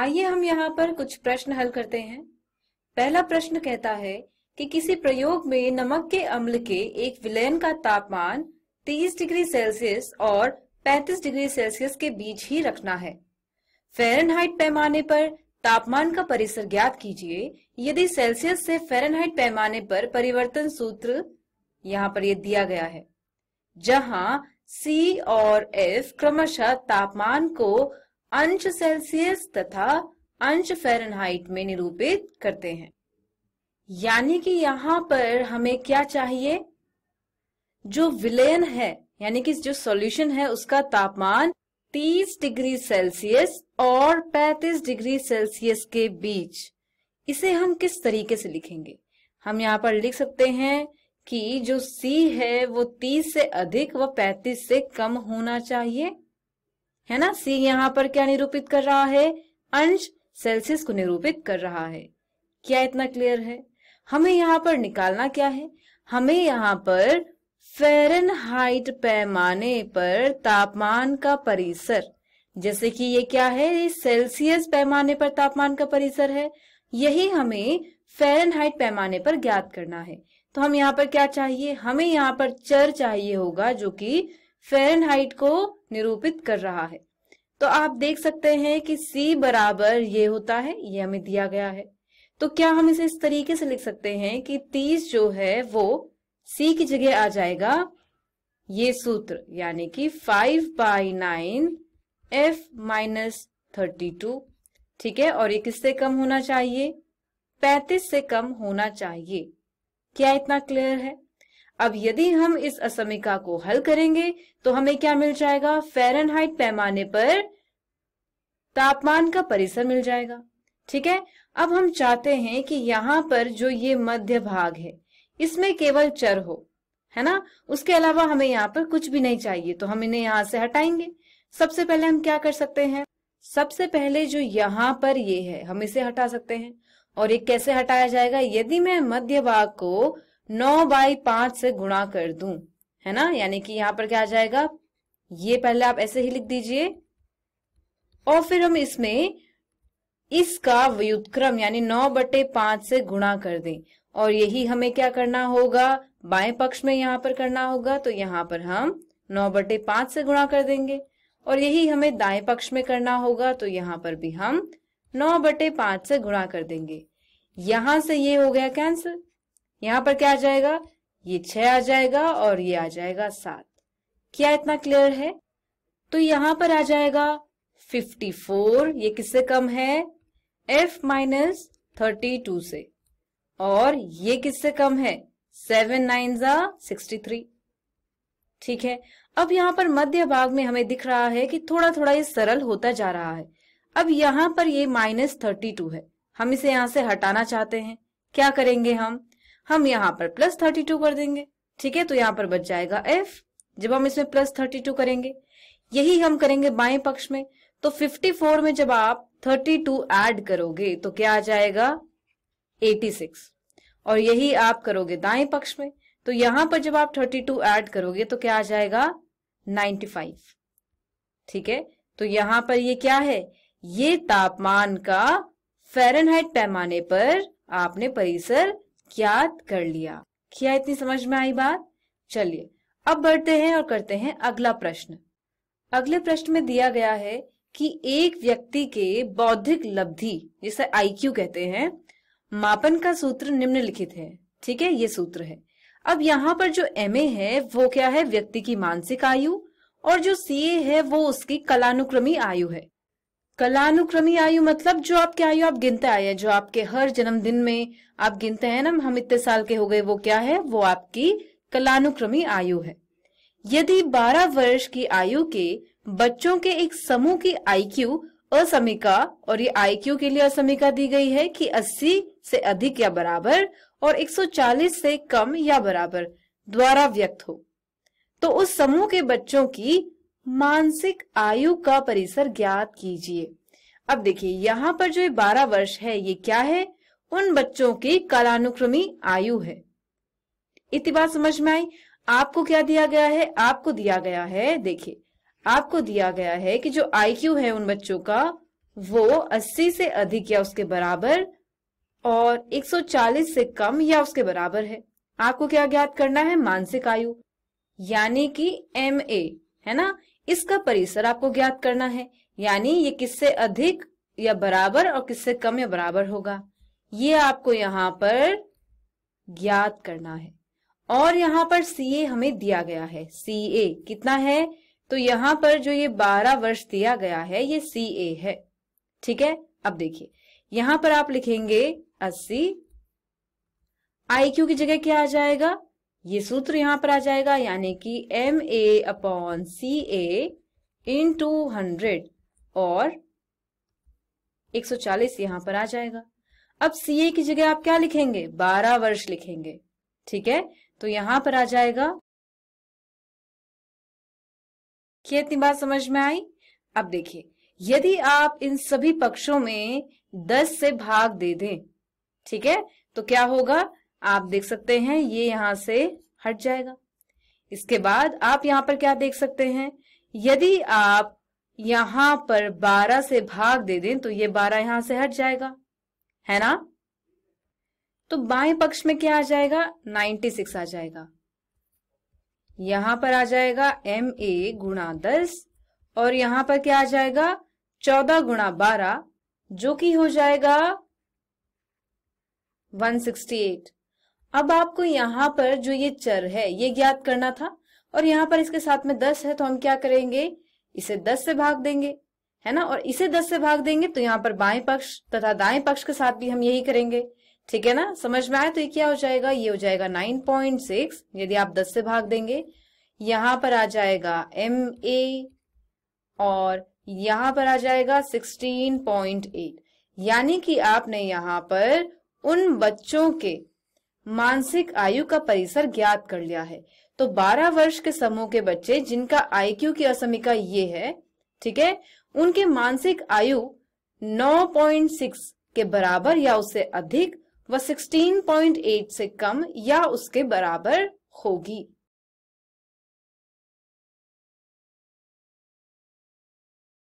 आइए हम यहाँ पर कुछ प्रश्न हल करते हैं पहला प्रश्न कहता है कि किसी प्रयोग में नमक के अम्ल के एक विलयन का तापमान 30 डिग्री सेल्सियस और 35 डिग्री सेल्सियस के बीच ही रखना है फेरनहाइट पैमाने पर तापमान का परिसर ज्ञात कीजिए यदि सेल्सियस से फेरनहाइट पैमाने पर परिवर्तन सूत्र यहाँ पर यह दिया गया है जहाँ सी और एफ क्रमशः तापमान को अंश सेल्सियस तथा अंश फेरनहाइट में निरूपित करते हैं यानी कि यहाँ पर हमें क्या चाहिए जो विलयन है यानी कि जो सॉल्यूशन है उसका तापमान 30 डिग्री सेल्सियस और 35 डिग्री सेल्सियस के बीच इसे हम किस तरीके से लिखेंगे हम यहाँ पर लिख सकते हैं कि जो C है वो 30 से अधिक व 35 से कम होना चाहिए है ना सी यहाँ पर क्या निरूपित कर रहा है अंश सेल्सियस को निरूपित कर रहा है क्या इतना क्लियर है हमें यहाँ पर निकालना क्या है हमें यहाँ पर फेरन पैमाने पर तापमान का परिसर जैसे कि ये क्या है ये सेल्सियस पैमाने पर तापमान का परिसर है यही हमें फेरन पैमाने पर ज्ञात करना है तो हम यहाँ पर क्या चाहिए हमें यहाँ पर चर चाहिए होगा जो कि फेरन को निरूपित कर रहा है तो आप देख सकते हैं कि C बराबर ये होता है ये हमें दिया गया है तो क्या हम इसे इस तरीके से लिख सकते हैं कि 30 जो है वो C की जगह आ जाएगा ये सूत्र यानी कि 5 by nine F minus thirty two ठीक है और ये किससे कम होना चाहिए 35 से कम होना चाहिए क्या इतना क्लियर है अब यदि हम इस असमिका को हल करेंगे तो हमें क्या मिल जाएगा फेरनहाइट पैमाने पर तापमान का परिसर मिल जाएगा ठीक है अब हम चाहते हैं कि यहाँ पर जो ये मध्य भाग है इसमें केवल चर हो है ना उसके अलावा हमें यहाँ पर कुछ भी नहीं चाहिए तो हम इन्हें यहाँ से हटाएंगे सबसे पहले हम क्या कर सकते हैं सबसे पहले जो यहाँ पर ये है हम इसे हटा सकते हैं और ये कैसे हटाया जाएगा यदि मैं मध्य भाग को नौ बाई पांच से गुणा कर दूं है ना यानी कि यहां पर क्या आ जाएगा ये पहले आप ऐसे ही लिख दीजिए और फिर हम इसमें इसका व्युतक्रम यानी नौ बटे पांच से गुणा कर दें और यही हमें क्या करना होगा बाएं पक्ष में यहां पर करना होगा तो यहां पर हम नौ बटे पांच से गुणा कर देंगे और यही हमें दाएं पक्ष में करना होगा तो यहां पर भी हम नौ बटे पांच से गुणा कर देंगे यहां से ये हो गया कैंसिल यहाँ पर क्या आ जाएगा ये छह आ जाएगा और ये आ जाएगा सात क्या इतना क्लियर है तो यहां पर आ जाएगा 54 ये किससे कम है f माइनस थर्टी टू से और ये किससे कम है सेवन नाइन जा सिक्सटी थ्री ठीक है अब यहां पर मध्य भाग में हमें दिख रहा है कि थोड़ा थोड़ा ये सरल होता जा रहा है अब यहां पर ये माइनस थर्टी टू है हम इसे यहां से हटाना चाहते हैं क्या करेंगे हम हम यहाँ पर प्लस थर्टी टू कर देंगे ठीक है तो यहाँ पर बच जाएगा एफ जब हम इसमें प्लस थर्टी टू करेंगे यही हम करेंगे बाएं पक्ष में तो फिफ्टी फोर में जब आप थर्टी टू एड करोगे तो क्या आ जाएगा एटी सिक्स और यही आप करोगे दाएं पक्ष में तो यहां पर जब आप थर्टी टू एड करोगे तो क्या आ जाएगा नाइन्टी फाइव ठीक है तो यहां पर ये क्या है ये तापमान का फेरनहाइट पैमाने पर आपने परिसर याद कर लिया क्या इतनी समझ में आई बात चलिए अब बढ़ते हैं और करते हैं अगला प्रश्न अगले प्रश्न में दिया गया है कि एक व्यक्ति के बौद्धिक लब्धि जिसे आईक्यू कहते हैं मापन का सूत्र निम्नलिखित है ठीक है ये सूत्र है अब यहाँ पर जो एम है वो क्या है व्यक्ति की मानसिक आयु और जो सी है वो उसकी कलानुक्रमी आयु है कलानुक्रमी आयु मतलब जो आपके आयु आप गिनते आए हैं जो आपके हर जन्मदिन में आप गिनते हैं ना हम इतने साल के हो गए वो क्या है वो आपकी कलानुक्रमी आयु है यदि 12 वर्ष की आयु के बच्चों के एक समूह की आईक्यू असमिका और ये आईक्यू के लिए असमिका दी गई है कि 80 से अधिक या बराबर और 140 से कम या बराबर द्वारा व्यक्त हो तो उस समूह के बच्चों की मानसिक आयु का परिसर ज्ञात कीजिए अब देखिए यहाँ पर जो बारह वर्ष है ये क्या है उन बच्चों की कालानुक्रमी आयु है इतनी बात समझ में आई आपको क्या दिया गया है आपको दिया गया है देखिए आपको दिया गया है कि जो आईक्यू है उन बच्चों का वो 80 से अधिक या उसके बराबर और 140 से कम या उसके बराबर है आपको क्या ज्ञात करना है मानसिक आयु यानी कि एम ए है ना इसका परिसर आपको ज्ञात करना है यानी ये किससे अधिक या बराबर और किससे कम या बराबर होगा ये आपको यहाँ पर ज्ञात करना है और यहाँ पर सी हमें दिया गया है सी कितना है तो यहाँ पर जो ये बारह वर्ष दिया गया है ये सी है ठीक है अब देखिए यहाँ पर आप लिखेंगे अस्सी आई क्यू की जगह क्या आ जाएगा ये सूत्र यहां पर आ जाएगा यानी कि M A upon C A in two hundred और 140 यहां पर आ जाएगा अब सी ए की जगह आप क्या लिखेंगे 12 वर्ष लिखेंगे ठीक है तो यहां पर आ जाएगा क्या इतनी बात समझ में आई अब देखिए यदि आप इन सभी पक्षों में 10 से भाग दे दें ठीक है तो क्या होगा आप देख सकते हैं ये यहां से हट जाएगा इसके बाद आप यहां पर क्या देख सकते हैं यदि आप यहां पर 12 से भाग दे दें तो ये 12 यहां से हट जाएगा है ना तो बाएं पक्ष में क्या आ जाएगा 96 आ जाएगा यहां पर आ जाएगा एम ए गुणा दस और यहां पर क्या आ जाएगा चौदह गुणा बारह जो कि हो जाएगा 168 अब आपको यहाँ पर जो ये चर है ये ज्ञात करना था और यहाँ पर इसके साथ में दस है तो हम क्या करेंगे इसे दस से भाग देंगे है ना और इसे दस से भाग देंगे तो यहाँ पर बाएं पक्ष तथा दाएं पक्ष के साथ भी हम यही करेंगे ठीक है ना समझ में आया तो ये क्या हो जाएगा ये हो जाएगा नाइन पॉइंट सिक्स यदि आप दस से भाग देंगे यहां पर आ जाएगा एम ए और यहां पर आ जाएगा सिक्सटीन पॉइंट एट यानी कि आपने यहां पर उन बच्चों के मानसिक आयु का परिसर ज्ञात कर लिया है तो 12 वर्ष के समूह के बच्चे जिनका आईक्यू की असमिका ये है ठीक है उनके मानसिक आयु 9.6 के बराबर या उससे अधिक व 16.8 से कम या उसके बराबर होगी